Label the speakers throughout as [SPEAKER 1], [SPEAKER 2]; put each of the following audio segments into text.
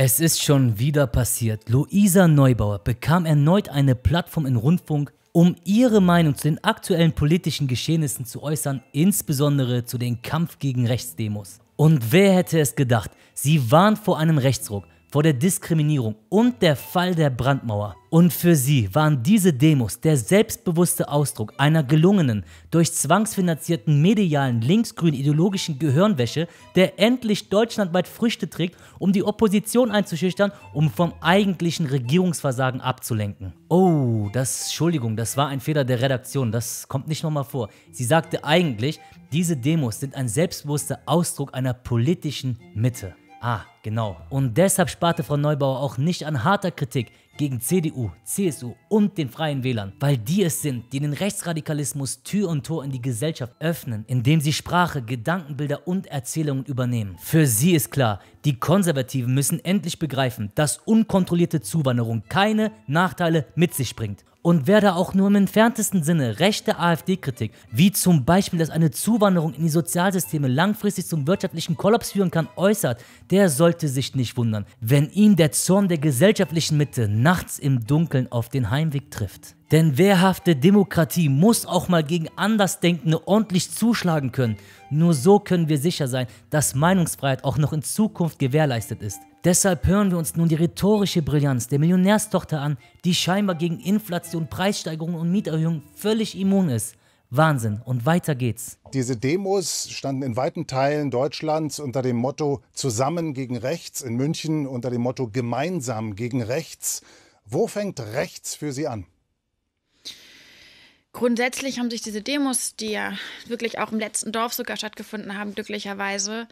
[SPEAKER 1] Es ist schon wieder passiert. Luisa Neubauer bekam erneut eine Plattform in Rundfunk, um ihre Meinung zu den aktuellen politischen Geschehnissen zu äußern, insbesondere zu den Kampf gegen Rechtsdemos. Und wer hätte es gedacht? Sie warnt vor einem Rechtsruck vor der Diskriminierung und der Fall der Brandmauer. Und für sie waren diese Demos der selbstbewusste Ausdruck einer gelungenen, durch zwangsfinanzierten medialen linksgrünen ideologischen Gehirnwäsche, der endlich deutschlandweit Früchte trägt, um die Opposition einzuschüchtern, um vom eigentlichen Regierungsversagen abzulenken. Oh, das, Entschuldigung, das war ein Fehler der Redaktion, das kommt nicht nochmal vor. Sie sagte eigentlich, diese Demos sind ein selbstbewusster Ausdruck einer politischen Mitte. Ah, genau. Und deshalb sparte Frau Neubauer auch nicht an harter Kritik gegen CDU, CSU und den Freien Wählern, weil die es sind, die den Rechtsradikalismus Tür und Tor in die Gesellschaft öffnen, indem sie Sprache, Gedankenbilder und Erzählungen übernehmen. Für sie ist klar, die Konservativen müssen endlich begreifen, dass unkontrollierte Zuwanderung keine Nachteile mit sich bringt und wer da auch nur im entferntesten Sinne rechte AfD-Kritik, wie zum Beispiel, dass eine Zuwanderung in die Sozialsysteme langfristig zum wirtschaftlichen Kollaps führen kann, äußert, der sollte sich nicht wundern, wenn ihn der Zorn der gesellschaftlichen Mitte nachts im Dunkeln auf den Heimweg trifft. Denn wehrhafte Demokratie muss auch mal gegen Andersdenkende ordentlich zuschlagen können. Nur so können wir sicher sein, dass Meinungsfreiheit auch noch in Zukunft gewährleistet ist. Deshalb hören wir uns nun die rhetorische Brillanz der Millionärstochter an, die scheinbar gegen Inflation, Preissteigerungen und Mieterhöhungen völlig immun ist. Wahnsinn. Und weiter
[SPEAKER 2] geht's. Diese Demos standen in weiten Teilen Deutschlands unter dem Motto Zusammen gegen Rechts, in München unter dem Motto Gemeinsam gegen Rechts. Wo fängt Rechts für Sie an?
[SPEAKER 3] Grundsätzlich haben sich diese Demos, die ja wirklich auch im letzten Dorf sogar stattgefunden haben, glücklicherweise,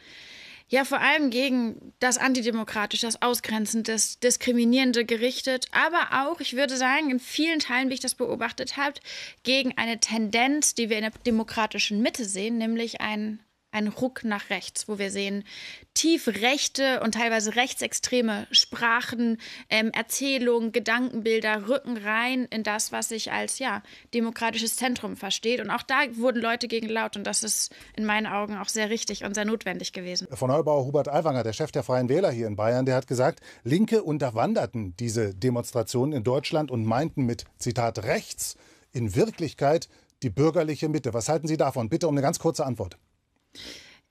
[SPEAKER 3] ja vor allem gegen das Antidemokratische, das Ausgrenzende, das Diskriminierende gerichtet, aber auch, ich würde sagen, in vielen Teilen, wie ich das beobachtet habe, gegen eine Tendenz, die wir in der demokratischen Mitte sehen, nämlich ein ein Ruck nach rechts, wo wir sehen, tief rechte und teilweise rechtsextreme Sprachen, ähm, Erzählungen, Gedankenbilder rücken rein in das, was sich als ja, demokratisches Zentrum versteht. Und auch da wurden Leute gegen laut und das ist in meinen Augen auch sehr richtig und sehr notwendig gewesen.
[SPEAKER 2] Von Neubauer Hubert Aiwanger, der Chef der Freien Wähler hier in Bayern, der hat gesagt, Linke unterwanderten diese Demonstrationen in Deutschland und meinten mit, Zitat, rechts in Wirklichkeit die bürgerliche Mitte. Was halten Sie davon? Bitte um eine ganz kurze Antwort.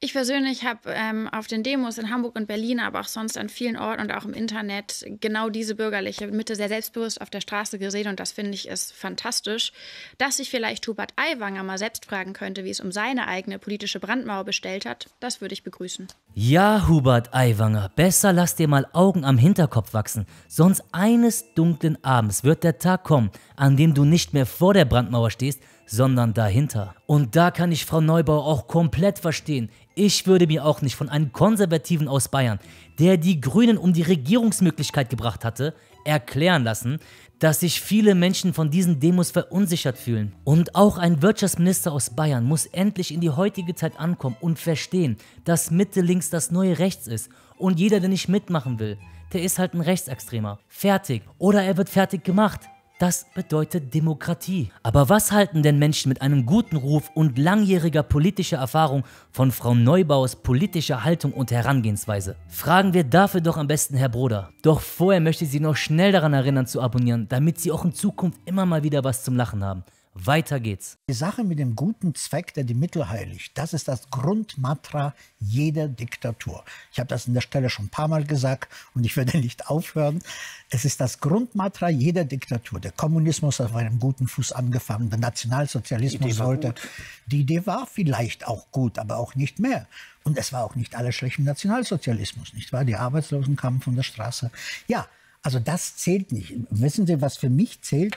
[SPEAKER 3] Ich persönlich habe ähm, auf den Demos in Hamburg und Berlin, aber auch sonst an vielen Orten und auch im Internet genau diese bürgerliche Mitte sehr selbstbewusst auf der Straße gesehen und das finde ich ist fantastisch, dass sich vielleicht Hubert Aiwanger mal selbst fragen könnte, wie es um seine eigene politische Brandmauer bestellt hat. Das würde ich begrüßen.
[SPEAKER 1] Ja, Hubert Aiwanger, besser lass dir mal Augen am Hinterkopf wachsen, sonst eines dunklen Abends wird der Tag kommen, an dem du nicht mehr vor der Brandmauer stehst, sondern dahinter. Und da kann ich Frau Neubauer auch komplett verstehen. Ich würde mir auch nicht von einem Konservativen aus Bayern, der die Grünen um die Regierungsmöglichkeit gebracht hatte, erklären lassen, dass sich viele Menschen von diesen Demos verunsichert fühlen. Und auch ein Wirtschaftsminister aus Bayern muss endlich in die heutige Zeit ankommen und verstehen, dass Mitte links das neue Rechts ist und jeder, der nicht mitmachen will, der ist halt ein Rechtsextremer. Fertig. Oder er wird fertig gemacht. Das bedeutet Demokratie. Aber was halten denn Menschen mit einem guten Ruf und langjähriger politischer Erfahrung von Frau Neubauers politischer Haltung und Herangehensweise? Fragen wir dafür doch am besten Herr Broder. Doch vorher möchte ich Sie noch schnell daran erinnern zu abonnieren, damit Sie auch in Zukunft immer mal wieder was zum Lachen haben. Weiter geht's. Die Sache mit dem guten Zweck, der die Mittel heiligt, das ist das Grundmatra jeder Diktatur. Ich habe das an der Stelle schon ein paar Mal gesagt und ich werde nicht aufhören. Es ist das Grundmatra jeder Diktatur. Der Kommunismus hat auf einem guten Fuß angefangen, der Nationalsozialismus sollte. Die Idee war vielleicht auch gut, aber auch nicht mehr. Und es war auch nicht alles schlecht im Nationalsozialismus, nicht wahr? Die Arbeitslosen kamen von der Straße. Ja, also das zählt nicht. Wissen Sie, was für mich zählt?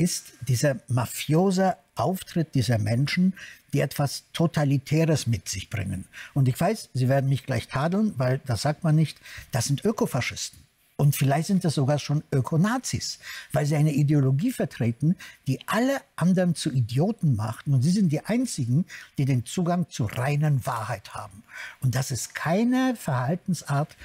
[SPEAKER 1] ist dieser mafiose Auftritt dieser Menschen, die etwas Totalitäres mit sich bringen. Und ich weiß, Sie werden mich gleich tadeln, weil das sagt man nicht, das sind Ökofaschisten. Und vielleicht sind das sogar schon Ökonazis, weil sie eine Ideologie vertreten, die alle anderen zu Idioten macht. Und sie sind die Einzigen, die den Zugang zur reinen Wahrheit haben. Und das ist keine Verhaltensart,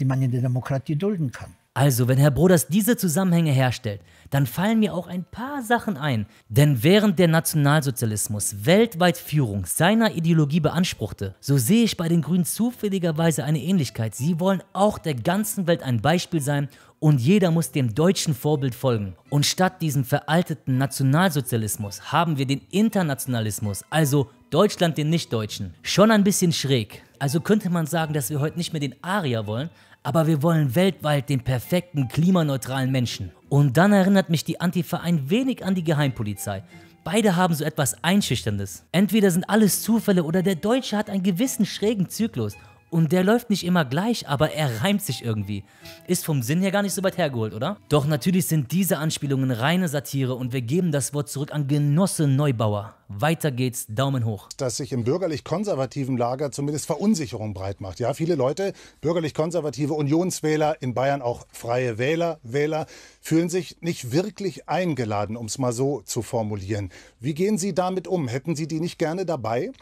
[SPEAKER 1] die man in der Demokratie dulden kann. Also, wenn Herr Broders diese Zusammenhänge herstellt, dann fallen mir auch ein paar Sachen ein. Denn während der Nationalsozialismus weltweit Führung seiner Ideologie beanspruchte, so sehe ich bei den Grünen zufälligerweise eine Ähnlichkeit. Sie wollen auch der ganzen Welt ein Beispiel sein und jeder muss dem deutschen Vorbild folgen. Und statt diesem veralteten Nationalsozialismus haben wir den Internationalismus, also Deutschland den Nichtdeutschen. Schon ein bisschen schräg. Also könnte man sagen, dass wir heute nicht mehr den Arier wollen, aber wir wollen weltweit den perfekten klimaneutralen Menschen. Und dann erinnert mich die Antifa ein wenig an die Geheimpolizei. Beide haben so etwas Einschüchterndes. Entweder sind alles Zufälle oder der Deutsche hat einen gewissen schrägen Zyklus und der läuft nicht immer gleich, aber er reimt sich irgendwie. Ist vom Sinn her gar nicht so weit hergeholt, oder? Doch natürlich sind diese Anspielungen reine Satire und wir geben das Wort zurück an Genosse Neubauer. Weiter geht's, Daumen
[SPEAKER 2] hoch. Dass sich im bürgerlich-konservativen Lager zumindest Verunsicherung breit macht. Ja, viele Leute, bürgerlich-konservative Unionswähler, in Bayern auch freie Wähler, Wähler, fühlen sich nicht wirklich eingeladen, um es mal so zu formulieren. Wie gehen Sie damit um? Hätten Sie die nicht gerne dabei?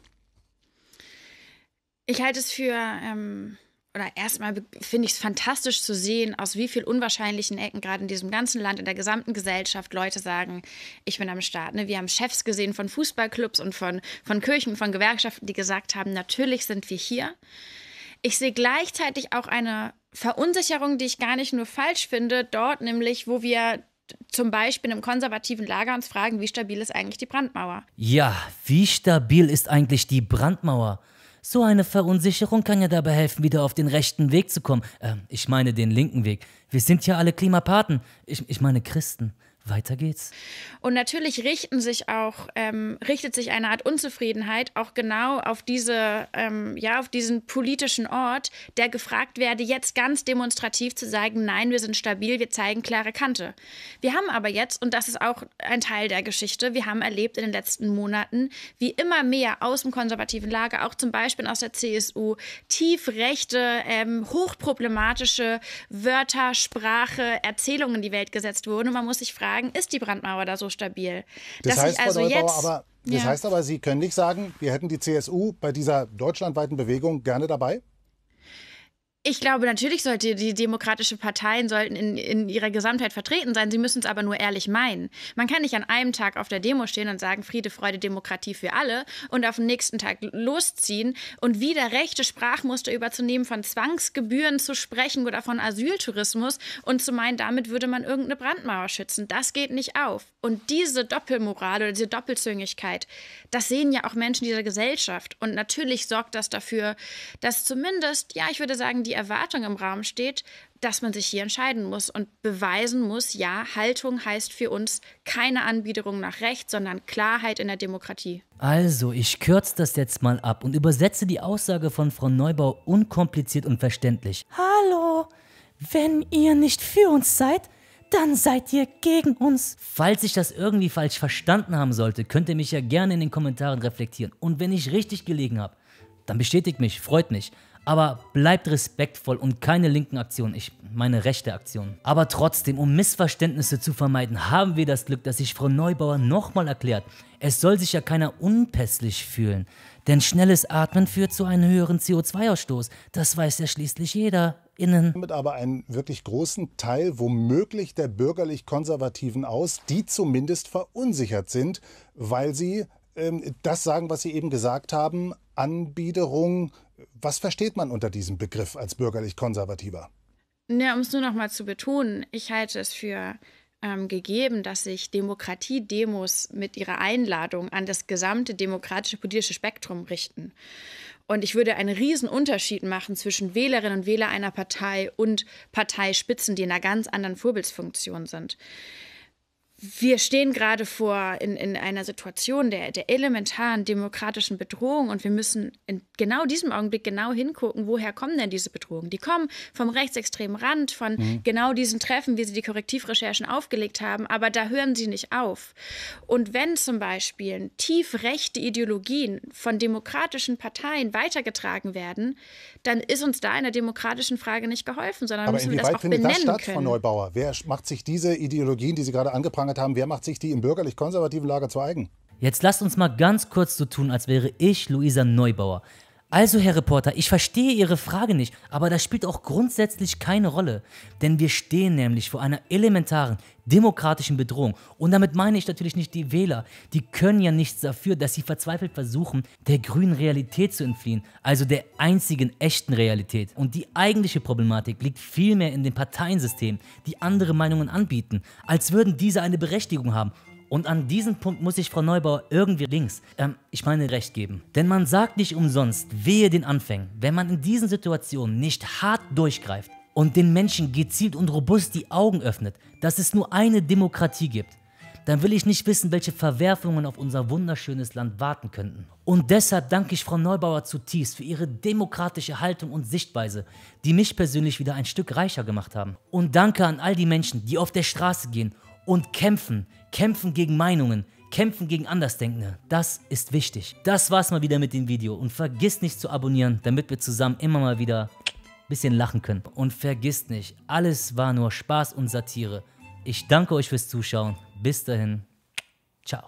[SPEAKER 3] Ich halte es für, ähm, oder erstmal finde ich es fantastisch zu sehen, aus wie vielen unwahrscheinlichen Ecken gerade in diesem ganzen Land, in der gesamten Gesellschaft Leute sagen, ich bin am Start. Ne? Wir haben Chefs gesehen von Fußballclubs und von, von Kirchen, von Gewerkschaften, die gesagt haben, natürlich sind wir hier. Ich sehe gleichzeitig auch eine Verunsicherung, die ich gar nicht nur falsch finde, dort nämlich, wo wir zum Beispiel im konservativen Lager uns fragen, wie stabil ist eigentlich die Brandmauer?
[SPEAKER 1] Ja, wie stabil ist eigentlich die Brandmauer? So eine Verunsicherung kann ja dabei helfen, wieder auf den rechten Weg zu kommen. Äh, ich meine den linken Weg. Wir sind ja alle Klimapaten. Ich, ich meine Christen. Weiter geht's.
[SPEAKER 3] Und natürlich richten sich auch, ähm, richtet sich eine Art Unzufriedenheit auch genau auf diese, ähm, ja, auf diesen politischen Ort, der gefragt werde, jetzt ganz demonstrativ zu sagen, nein, wir sind stabil, wir zeigen klare Kante. Wir haben aber jetzt, und das ist auch ein Teil der Geschichte, wir haben erlebt in den letzten Monaten, wie immer mehr aus dem konservativen Lager, auch zum Beispiel aus der CSU, tiefrechte, ähm, hochproblematische Wörter, Sprache, Erzählungen in die Welt gesetzt wurden. Und man muss sich fragen, sagen, ist die Brandmauer da so stabil. Das dass heißt, ich also jetzt, aber, das ja. heißt
[SPEAKER 2] aber, Sie können nicht sagen, wir hätten die CSU bei dieser deutschlandweiten Bewegung gerne dabei?
[SPEAKER 3] ich glaube, natürlich sollte die demokratische Parteien sollten in, in ihrer Gesamtheit vertreten sein. Sie müssen es aber nur ehrlich meinen. Man kann nicht an einem Tag auf der Demo stehen und sagen Friede, Freude, Demokratie für alle und auf den nächsten Tag losziehen und wieder rechte Sprachmuster überzunehmen, von Zwangsgebühren zu sprechen oder von Asyltourismus und zu meinen, damit würde man irgendeine Brandmauer schützen. Das geht nicht auf. Und diese Doppelmoral oder diese Doppelzüngigkeit, das sehen ja auch Menschen dieser Gesellschaft. Und natürlich sorgt das dafür, dass zumindest, ja, ich würde sagen, die Erwartung im Raum steht, dass man sich hier entscheiden muss und beweisen muss, ja, Haltung heißt für uns keine Anbiederung nach Recht, sondern Klarheit in der Demokratie.
[SPEAKER 1] Also, ich kürze das jetzt mal ab und übersetze die Aussage von Frau Neubau unkompliziert und verständlich. Hallo, wenn ihr nicht für uns seid, dann seid ihr gegen uns. Falls ich das irgendwie falsch verstanden haben sollte, könnt ihr mich ja gerne in den Kommentaren reflektieren. Und wenn ich richtig gelegen habe, dann bestätigt mich, freut mich. Aber bleibt respektvoll und keine linken Aktionen. Ich meine rechte Aktionen. Aber trotzdem, um Missverständnisse zu vermeiden, haben wir das Glück, dass sich Frau Neubauer nochmal erklärt. Es soll sich ja keiner unpässlich fühlen. Denn schnelles Atmen führt zu einem höheren CO2-Ausstoß. Das weiß ja schließlich jeder.
[SPEAKER 2] Innen. Damit aber einen wirklich großen Teil womöglich der bürgerlich-konservativen aus, die zumindest verunsichert sind, weil sie ähm, das sagen, was sie eben gesagt haben, Anbiederung was versteht man unter diesem Begriff als bürgerlich-konservativer?
[SPEAKER 3] Ja, um es nur noch mal zu betonen, ich halte es für ähm, gegeben, dass sich Demokratiedemos mit ihrer Einladung an das gesamte demokratische politische Spektrum richten. Und ich würde einen riesen Unterschied machen zwischen Wählerinnen und Wähler einer Partei und Parteispitzen, die in einer ganz anderen Vorbildsfunktion sind wir stehen gerade vor in, in einer Situation der, der elementaren demokratischen Bedrohung und wir müssen in genau diesem Augenblick genau hingucken, woher kommen denn diese Bedrohungen? Die kommen vom rechtsextremen Rand, von mhm. genau diesen Treffen, wie sie die Korrektivrecherchen aufgelegt haben, aber da hören sie nicht auf. Und wenn zum Beispiel tief rechte Ideologien von demokratischen Parteien weitergetragen werden, dann ist uns da in der demokratischen Frage nicht geholfen, sondern aber müssen wir das auch benennen das statt, können. Frau
[SPEAKER 2] Neubauer? Wer macht sich diese Ideologien, die Sie gerade angebracht angeprangert haben, wer macht sich die im bürgerlich-konservativen Lager zu eigen?
[SPEAKER 1] Jetzt lasst uns mal ganz kurz so tun, als wäre ich Luisa Neubauer. Also, Herr Reporter, ich verstehe Ihre Frage nicht, aber das spielt auch grundsätzlich keine Rolle. Denn wir stehen nämlich vor einer elementaren demokratischen Bedrohung. Und damit meine ich natürlich nicht die Wähler. Die können ja nichts dafür, dass sie verzweifelt versuchen, der grünen Realität zu entfliehen, also der einzigen echten Realität. Und die eigentliche Problematik liegt vielmehr in dem Parteiensystem, die andere Meinungen anbieten, als würden diese eine Berechtigung haben und an diesem Punkt muss ich Frau Neubauer irgendwie links, ähm, ich meine recht geben. Denn man sagt nicht umsonst, wehe den Anfängen. Wenn man in diesen Situationen nicht hart durchgreift und den Menschen gezielt und robust die Augen öffnet, dass es nur eine Demokratie gibt, dann will ich nicht wissen, welche Verwerfungen auf unser wunderschönes Land warten könnten. Und deshalb danke ich Frau Neubauer zutiefst für ihre demokratische Haltung und Sichtweise, die mich persönlich wieder ein Stück reicher gemacht haben. Und danke an all die Menschen, die auf der Straße gehen und kämpfen, Kämpfen gegen Meinungen, kämpfen gegen Andersdenkende. Das ist wichtig. Das war's mal wieder mit dem Video und vergiss nicht zu abonnieren, damit wir zusammen immer mal wieder ein bisschen lachen können. Und vergiss nicht, alles war nur Spaß und Satire. Ich danke euch fürs Zuschauen. Bis dahin.